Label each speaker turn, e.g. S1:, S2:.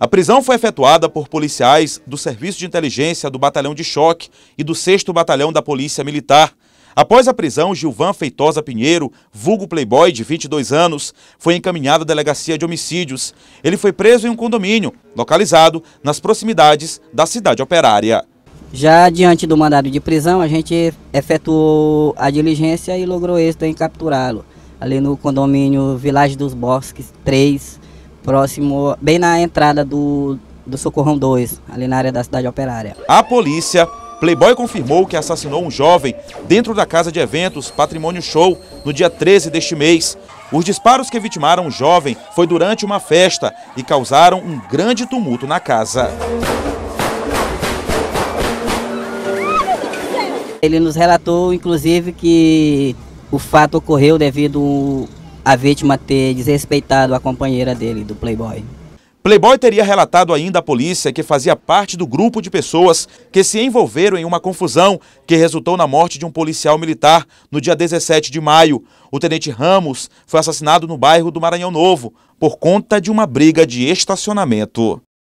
S1: A prisão foi efetuada por policiais do Serviço de Inteligência do Batalhão de Choque e do 6 Batalhão da Polícia Militar. Após a prisão, Gilvan Feitosa Pinheiro, vulgo playboy de 22 anos, foi encaminhado à delegacia de homicídios. Ele foi preso em um condomínio, localizado nas proximidades da cidade operária.
S2: Já diante do mandado de prisão, a gente efetuou a diligência e logrou êxito em capturá-lo, ali no condomínio Vilagem dos Bosques 3, próximo, bem na entrada do, do Socorrão 2, ali na área da cidade operária.
S1: A polícia, Playboy confirmou que assassinou um jovem dentro da casa de eventos Patrimônio Show no dia 13 deste mês. Os disparos que vitimaram o jovem foi durante uma festa e causaram um
S2: grande tumulto na casa. Ele nos relatou, inclusive, que o fato ocorreu devido a vítima ter desrespeitado a companheira dele, do Playboy. Playboy
S1: teria relatado ainda à polícia que fazia parte do grupo de pessoas que se envolveram em uma confusão que resultou na morte de um policial militar no dia 17 de maio. O tenente Ramos foi assassinado no bairro do Maranhão Novo por conta de uma briga de estacionamento.